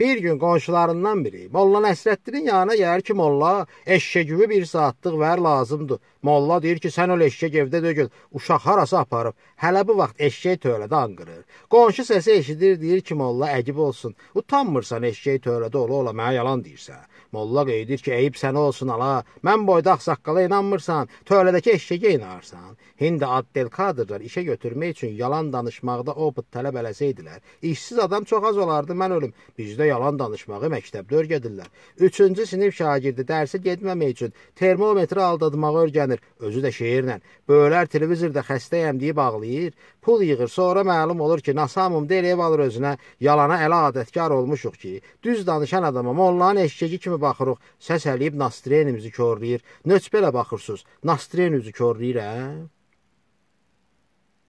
Bir gün qonşularından biri Molla Nəsrəddinin yanına gəlir ki, Molla, eşşəgümü bir saatlıq ver lazımdır. Molla deyir ki, sən öl eşşək evdə dögül, uşaq harası aparıb. Hələ bu vaxt eşşək tövlədə anqırır. Qonşu səsi eşidir, deyir ki, Molla, əqib olsun. Utanmırsan eşşək tövlədə ola ola mənə yalan deyirsən. Molla qeydir ki, eyib sənə olsun ala, mən boyda axsaqqala inanmırsan, tövlədəki eşşəkə inarsan. Hindi addelkadırlar işə götürmək üçün yalan danışmaqda opıt tələb eləsəydilər, işsiz adam çox az olardı, mən ölüm. Bizdə yalan danışmağı məktəbdə öyrədirlər. 3-cü sinif şagirdi dərsə getməmək üçün termometri aldadmağı öyrənir, özü də şeirlə. Böylər televizorda xəstəyəm deyə bağlayır, pul yığır, sonra məlum olur ki, nasamım deyil ev alır özünə, yalana ələ adətkar olmuşuq ki, düz danışan adama mollanın eşkəki kimi baxırıq, səs əliyib nastrenimizi körləyir. Nöç belə baxırsınız, nastreninizi körləyir, hə?